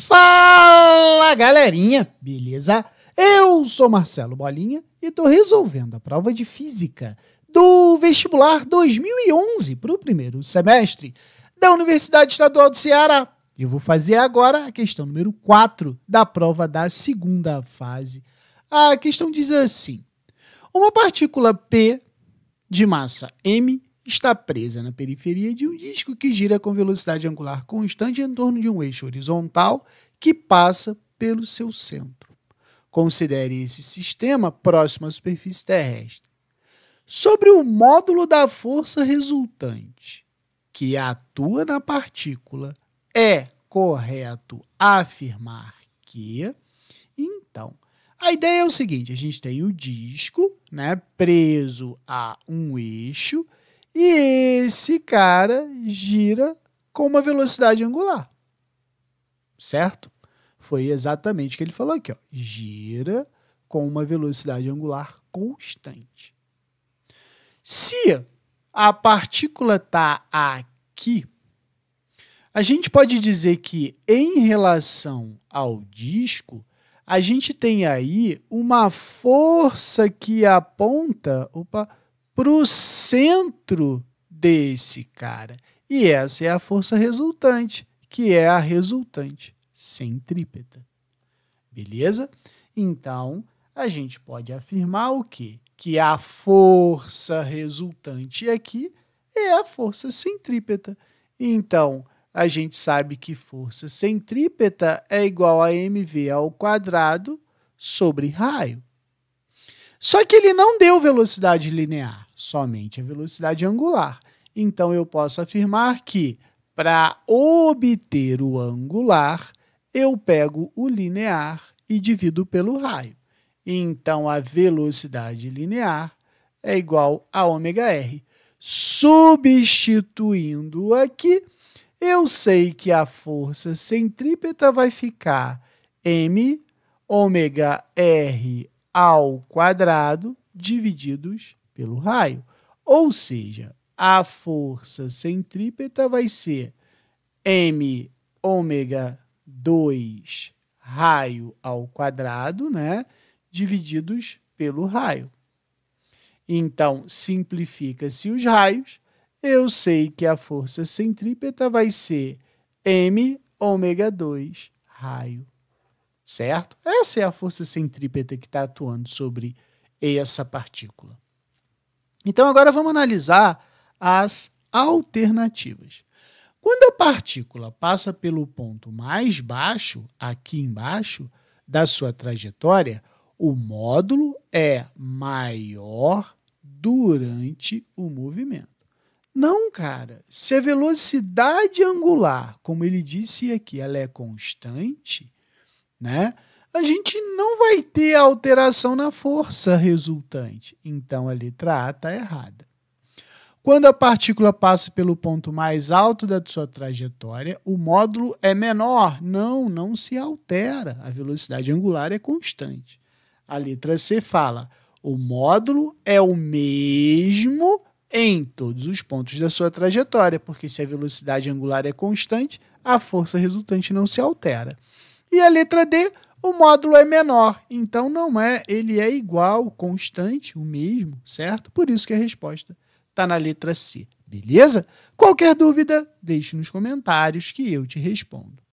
Fala galerinha, beleza? Eu sou Marcelo Bolinha e estou resolvendo a prova de física do vestibular 2011 para o primeiro semestre da Universidade Estadual do Ceará. Eu vou fazer agora a questão número 4 da prova da segunda fase. A questão diz assim: Uma partícula P de massa m está presa na periferia de um disco que gira com velocidade angular constante em torno de um eixo horizontal que passa pelo seu centro. Considere esse sistema próximo à superfície terrestre. Sobre o módulo da força resultante, que atua na partícula, é correto afirmar que. Então, a ideia é o seguinte: a gente tem o disco né, preso a um eixo e esse cara gira com uma velocidade angular. Certo? Foi exatamente o que ele falou aqui. Ó. Gira com uma velocidade angular constante. Se a partícula está aqui, a gente pode dizer que, em relação ao disco, a gente tem aí uma força que aponta opa, para o centro desse cara. E essa é a força resultante, que é a resultante centrípeta. Beleza? Então, a gente pode afirmar o quê? Que a força resultante aqui é a força centrípeta. Então, a gente sabe que força centrípeta é igual a mv ao quadrado sobre raio. Só que ele não deu velocidade linear, somente a velocidade angular. Então eu posso afirmar que para obter o angular, eu pego o linear e divido pelo raio. Então a velocidade linear é igual a ωr. Substituindo aqui, eu sei que a força centrípeta vai ficar m ωr ao quadrado divididos pelo raio. Ou seja, a força centrípeta vai ser m ômega 2 raio ao quadrado, né, divididos pelo raio. Então, simplifica-se os raios. Eu sei que a força centrípeta vai ser m ômega 2 raio certo? Essa é a força centrípeta que está atuando sobre essa partícula. Então, agora vamos analisar as alternativas. Quando a partícula passa pelo ponto mais baixo, aqui embaixo, da sua trajetória, o módulo é maior durante o movimento. Não, cara. Se a velocidade angular, como ele disse aqui, ela é constante, né? A gente não vai ter alteração na força resultante. Então a letra A está errada. Quando a partícula passa pelo ponto mais alto da sua trajetória, o módulo é menor. Não, não se altera. A velocidade angular é constante. A letra C fala: o módulo é o mesmo em todos os pontos da sua trajetória, porque se a velocidade angular é constante, a força resultante não se altera. E a letra D, o módulo é menor, então não é, ele é igual, constante, o mesmo, certo? Por isso que a resposta está na letra C, beleza? Qualquer dúvida, deixe nos comentários que eu te respondo.